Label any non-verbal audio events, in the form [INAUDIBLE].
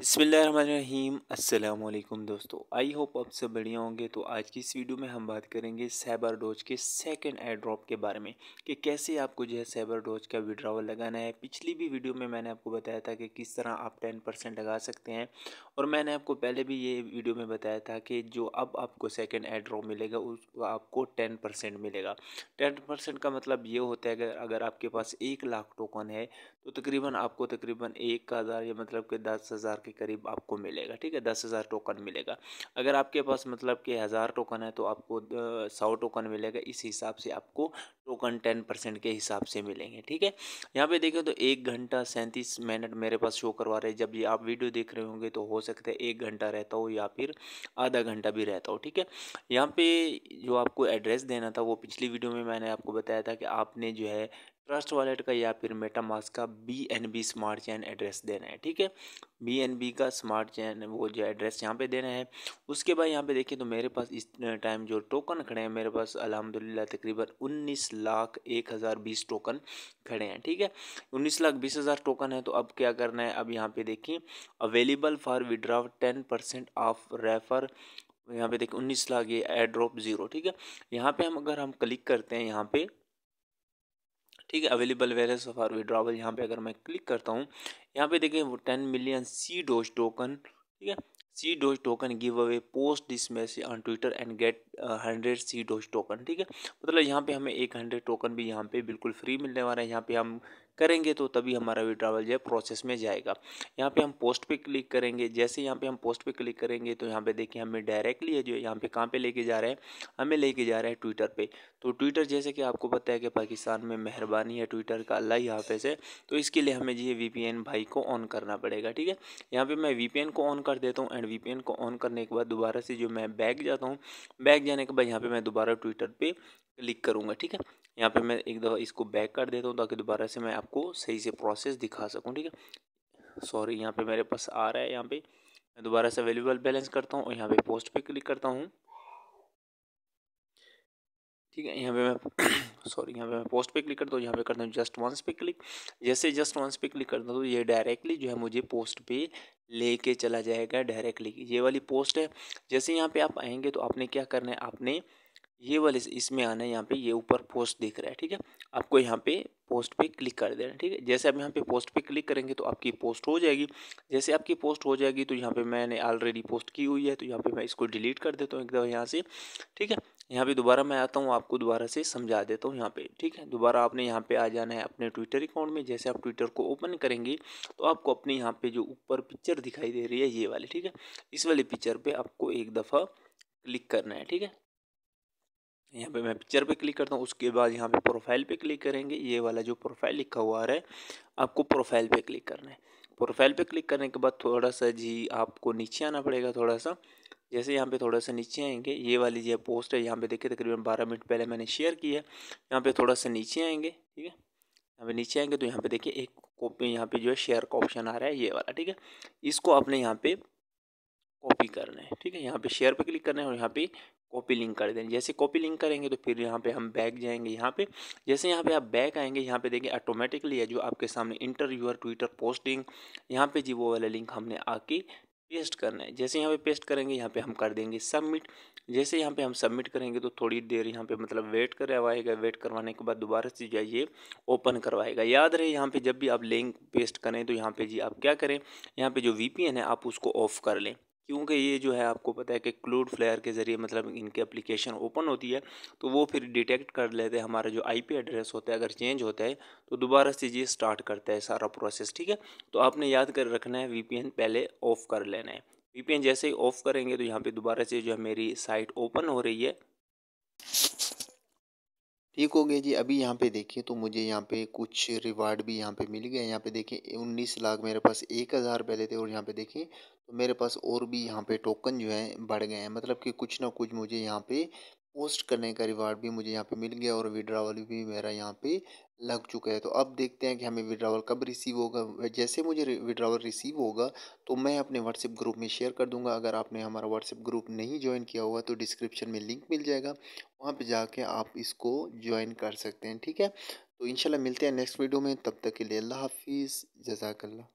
बसमीम अल्लाम दोस्तों आई होप आप सब बढ़िया होंगे तो आज की इस वीडियो में हम बात करेंगे साइबर डोज के सेकंड एयर ड्रॉप के बारे में कि कैसे आपको जो है साइबर डोज का विड्रावल लगाना है पिछली भी वीडियो में मैंने आपको बताया था कि किस तरह आप टेन परसेंट लगा सकते हैं और मैंने आपको पहले भी ये वीडियो में बताया था कि जो अब आपको सेकेंड एयर ड्रॉप मिलेगा उसको आपको टेन मिलेगा टेन का मतलब ये होता है कि अगर आपके पास एक लाख टोकन है तो तकरीबन आपको तकरीबन एक हज़ार या मतलब कि दस हज़ार के करीब आपको मिलेगा ठीक है दस हज़ार टोकन मिलेगा अगर आपके पास मतलब कि हज़ार टोकन है तो आपको सौ टोकन मिलेगा इस हिसाब से आपको टोकन टेन परसेंट के हिसाब से मिलेंगे ठीक है यहाँ पे देखें तो एक घंटा सैंतीस मिनट मेरे पास शो करवा रहे हैं जब ये आप वीडियो देख रहे होंगे तो हो सकता है एक घंटा रहता हो या फिर आधा घंटा भी रहता हो ठीक है यहाँ पे जो आपको एड्रेस देना था वो पिछली वीडियो में मैंने आपको बताया था कि आपने जो है ट्रस्ट वॉलेट का या फिर मेटामास का B N B smart chain address देना है ठीक है बी एन बी का स्मार्ट चैन वो जो एड्रेस यहाँ पे देना है उसके बाद यहाँ पे देखिए तो मेरे पास इस टाइम जो टोकन खड़े हैं मेरे पास अलहमदिल्ला तकरीबन उन्नीस लाख एक हज़ार बीस टोकन खड़े हैं ठीक है उन्नीस लाख बीस हज़ार टोकन है तो अब क्या करना है अब यहाँ पे देखिए available for withdraw ten percent of refer यहाँ पे देखिए उन्नीस लाख ये एड्रॉप ज़ीरो ठीक है यहाँ पे हम अगर हम क्लिक करते हैं यहाँ पे ठीक है अवेलेबल वेरियस फॉर विड्रावल यहाँ पे अगर मैं क्लिक करता हूँ यहाँ पे देखें वो ten million C doge token ठीक है C doge token give away post this message on Twitter and get hundred C doge token ठीक है मतलब यहाँ पे हमें एक हंड्रेड टोकन भी यहाँ पे बिल्कुल फ्री मिलने वाला है यहाँ पे हम करेंगे तो तभी हमारा विड्रावल जो है प्रोसेस में जाएगा यहाँ पे हम पोस्ट पे क्लिक करेंगे जैसे यहाँ पे हम पोस्ट पे क्लिक करेंगे तो यहाँ पे देखिए हमें डायरेक्टली है जो यहाँ पे कहाँ पे लेके जा रहे हैं हमें लेके जा रहे हैं ट्विटर पे तो ट्विटर जैसे कि आपको पता है कि पाकिस्तान में मेहरबानी है ट्विटर का अल्लाह यहाँ पे से तो इसके लिए हमें जी वी भाई को ऑन करना पड़ेगा ठीक है यहाँ पर मैं वी को ऑन कर देता हूँ एंड वी को ऑन करने के बाद दोबारा से जो मैं बैग जाता हूँ बैग जाने के बाद यहाँ पर मैं दोबारा ट्विटर पर क्लिक करूँगा ठीक है यहाँ पे मैं एक दफ़ा इसको बैक कर देता हूँ ताकि दोबारा से मैं आप आपको सही से प्रोसेस दिखा सकूँ ठीक है सॉरी यहाँ पे मेरे पास आ रहा है यहाँ पे मैं दोबारा से अवेलेबल बैलेंस करता हूँ और यहाँ पे पोस्ट पे क्लिक करता हूँ ठीक है यहाँ पे मैं सॉरी [CLEARS THROAT] यहाँ पे मैं पोस्ट पे क्लिक करता हूँ यहाँ पे करता हूँ जस्ट वंस पे क्लिक जैसे जस्ट वंस पे क्लिक करता हूँ तो ये डायरेक्टली जो है मुझे पोस्ट पे लेके चला जाएगा डायरेक्टली ये वाली पोस्ट है जैसे यहाँ पे आप आएंगे तो आपने क्या करना है आपने ये वाले इसमें आना है यहाँ पे ये ऊपर पोस्ट दिख रहा है ठीक है आपको यहाँ पे पोस्ट पे क्लिक कर देना ठीक है जैसे आप यहाँ पे पोस्ट पे क्लिक करेंगे तो आपकी पोस्ट हो जाएगी जैसे आपकी पोस्ट हो जाएगी तो यहाँ पे मैंने ऑलरेडी पोस्ट की हुई है तो यहाँ पे मैं इसको डिलीट कर देता हूँ एकदम यहाँ से ठीक है यहाँ पे दोबारा मैं आता हूँ आपको दोबारा से समझा देता हूँ यहाँ पे ठीक है दोबारा आपने यहाँ पे आ जाना है अपने ट्विटर अकाउंट में जैसे आप ट्विटर को ओपन करेंगे तो आपको अपने यहाँ पे जो ऊपर पिक्चर दिखाई दे रही है ये वाली ठीक है इस वाले पिक्चर पर आपको एक दफ़ा क्लिक करना है ठीक है यहाँ पे मैं पिक्चर पे क्लिक करता हूँ उसके बाद यहाँ पे प्रोफाइल पे क्लिक करेंगे ये वाला जो प्रोफाइल लिखा हुआ आ रहा है आपको प्रोफाइल पे क्लिक करना है प्रोफाइल पे क्लिक करने के बाद थोड़ा सा जी आपको नीचे आना पड़ेगा थोड़ा सा जैसे यहाँ पे थोड़ा सा नीचे आएंगे ये वाली जो पोस्ट है यहाँ पे देखिए तकरीबन बारह मिनट पहले मैंने शेयर किया है यहाँ पर थोड़ा सा नीचे आएंगे ठीक है यहाँ पे नीचे आएंगे तो यहाँ पर देखिए एक कॉपी यहाँ पर जो है शेयर का ऑप्शन आ रहा है ये वाला ठीक है इसको आपने यहाँ पर कॉपी कर लें ठीक है यहाँ पे शेयर पे क्लिक करना है और यहाँ पे कॉपी लिंक कर देना जैसे कॉपी लिंक करेंगे तो फिर यहाँ पे हम बैक जाएंगे यहाँ पे जैसे यहाँ पे आप बैक आएंगे यहाँ पे देखिए ऑटोमेटिकली है जो आपके सामने इंटर यूर ट्विटर पोस्टिंग यहाँ पे जी वो वाला लिंक हमने आके पेस्ट करना है जैसे यहाँ पे पेस्ट करेंगे यहाँ पे हम कर देंगे सबमिट जैसे यहाँ पे हम सबमिट करेंगे तो थोड़ी देर यहाँ पे मतलब वेट करवाएगा वेट करवाने के बाद दोबारा से जो ये ओपन करवाएगा याद रहे यहाँ पे जब भी आप लिंक पेस्ट करें तो यहाँ पे जी आप क्या करें यहाँ पे जो वीपीएन है आप उसको ऑफ़ कर लें क्योंकि ये जो है आपको पता है कि क्लूड फ्लेयर के ज़रिए मतलब इनकी एप्लीकेशन ओपन होती है तो वो फिर डिटेक्ट कर लेते हैं हमारा जो आईपी एड्रेस होता है अगर चेंज होता है तो दोबारा से ये स्टार्ट करता है सारा प्रोसेस ठीक है तो आपने याद कर रखना है वीपीएन पहले ऑफ़ कर लेना है वीपीएन जैसे ही ऑफ़ करेंगे तो यहाँ पे दोबारा से जो है मेरी साइट ओपन हो रही है ठीक हो गया जी अभी यहाँ पे देखिए तो मुझे यहाँ पे कुछ रिवार्ड भी यहाँ पे मिल गए यहाँ पे देखिए उन्नीस लाख मेरे पास एक हज़ार पहले थे और यहाँ पे देखिए तो मेरे पास और भी यहाँ पे टोकन जो है बढ़ गए हैं मतलब कि कुछ ना कुछ मुझे यहाँ पे पोस्ट करने का रिवार्ड भी मुझे यहाँ पे मिल गया और विड्रावल भी मेरा यहाँ पे लग चुका है तो अब देखते हैं कि हमें विड्रावल कब रिसीव होगा जैसे मुझे विड्रावल रिसीव होगा तो मैं अपने व्हाट्सएप ग्रुप में शेयर कर दूंगा अगर आपने हमारा व्हाट्सएप ग्रुप नहीं ज्वाइन किया हुआ तो डिस्क्रिप्शन में लिंक मिल जाएगा वहाँ पर जाके आप इसको ज्वाइन कर सकते हैं ठीक है तो इनशाला मिलते हैं नेक्स्ट वीडियो में तब तक के लिए अल्लाह हाफिज़ जजाकल्ला